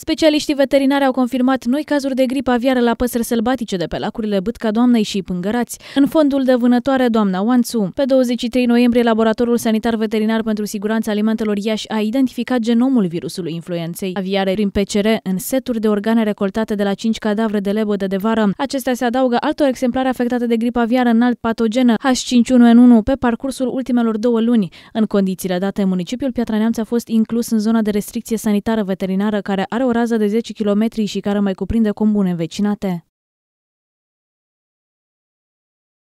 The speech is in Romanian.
Specialiștii veterinari au confirmat noi cazuri de gripă aviară la păsări sălbatice de pe lacurile Bâtca Doamnei și Pângărați, în fondul de vânătoare Doamna Oanțu. Pe 23 noiembrie, Laboratorul Sanitar Veterinar pentru Siguranța Alimentelor Iași a identificat genomul virusului influenței aviare prin PCR în seturi de organe recoltate de la 5 cadavre de lebă de vară. Acestea se adaugă altor exemplare afectate de gripă aviară înalt patogenă H5N1 pe parcursul ultimelor două luni. În condițiile date, municipiul Piatra Neamț a fost inclus în zona de restricție sanitară veterinară care are o rază de 10 km și care mai cuprinde comune vecinate.